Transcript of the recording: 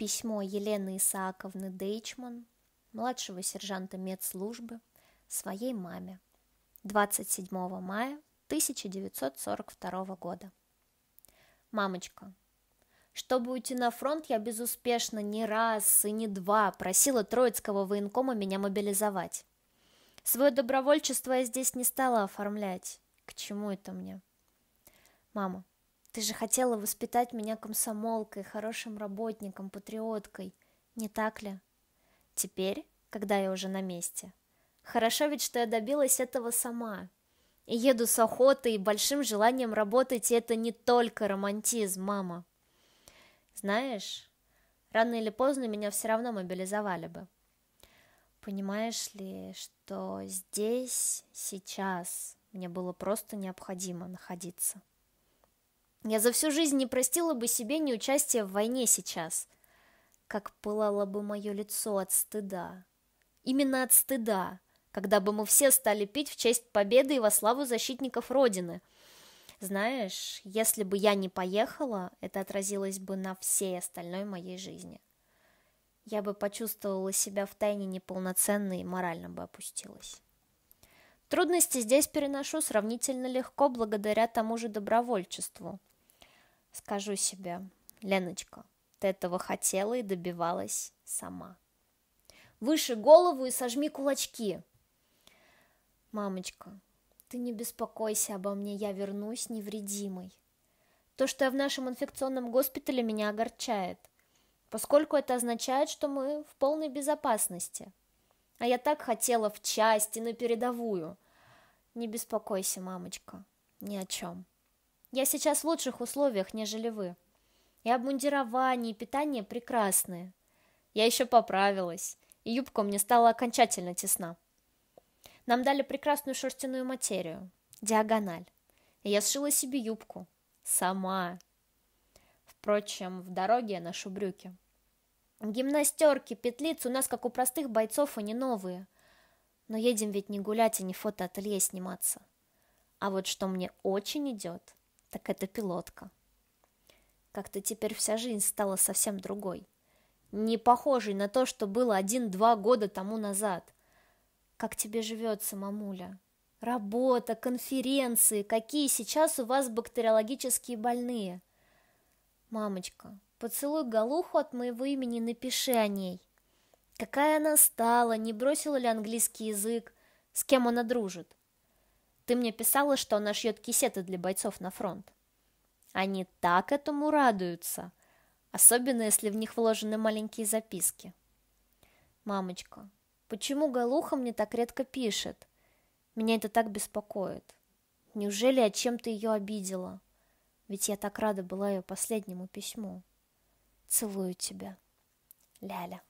письмо Елены Исааковны Дейчман, младшего сержанта медслужбы, своей маме 27 мая 1942 года. «Мамочка, чтобы уйти на фронт, я безуспешно не раз и не два просила Троицкого военкома меня мобилизовать. Свое добровольчество я здесь не стала оформлять. К чему это мне? Мама, ты же хотела воспитать меня комсомолкой, хорошим работником, патриоткой, не так ли? Теперь, когда я уже на месте, хорошо ведь, что я добилась этого сама. И еду с охотой и большим желанием работать, и это не только романтизм, мама. Знаешь, рано или поздно меня все равно мобилизовали бы. Понимаешь ли, что здесь, сейчас мне было просто необходимо находиться. Я за всю жизнь не простила бы себе неучастие в войне сейчас. Как пылало бы мое лицо от стыда. Именно от стыда, когда бы мы все стали пить в честь победы и во славу защитников Родины. Знаешь, если бы я не поехала, это отразилось бы на всей остальной моей жизни. Я бы почувствовала себя втайне неполноценной и морально бы опустилась. Трудности здесь переношу сравнительно легко благодаря тому же добровольчеству – скажу себе, Леночка, ты этого хотела и добивалась сама. Выше голову и сожми кулачки. Мамочка, ты не беспокойся обо мне, я вернусь невредимой. То, что я в нашем инфекционном госпитале, меня огорчает, поскольку это означает, что мы в полной безопасности. А я так хотела в части, на передовую. Не беспокойся, мамочка, ни о чем. Я сейчас в лучших условиях, нежели вы. И обмундирование, и питание прекрасные. Я еще поправилась, и юбка мне стала окончательно тесна. Нам дали прекрасную шерстяную материю, диагональ. И я сшила себе юбку. Сама. Впрочем, в дороге я ношу брюки. Гимнастерки, петлицы у нас, как у простых бойцов, они новые. Но едем ведь не гулять и не фотоателье сниматься. А вот что мне очень идет, так это пилотка. Как-то теперь вся жизнь стала совсем другой, не похожей на то, что было один-два года тому назад. Как тебе живется, мамуля? Работа, конференции, какие сейчас у вас бактериологические больные? Мамочка, поцелуй Галуху от моего имени напиши о ней. Какая она стала, не бросила ли английский язык, с кем она дружит? Ты мне писала, что она шьет кисеты для бойцов на фронт. Они так этому радуются, особенно если в них вложены маленькие записки. Мамочка, почему Галуха мне так редко пишет? Меня это так беспокоит. Неужели я чем-то ее обидела? Ведь я так рада была ее последнему письму. Целую тебя. Ляля. -ля.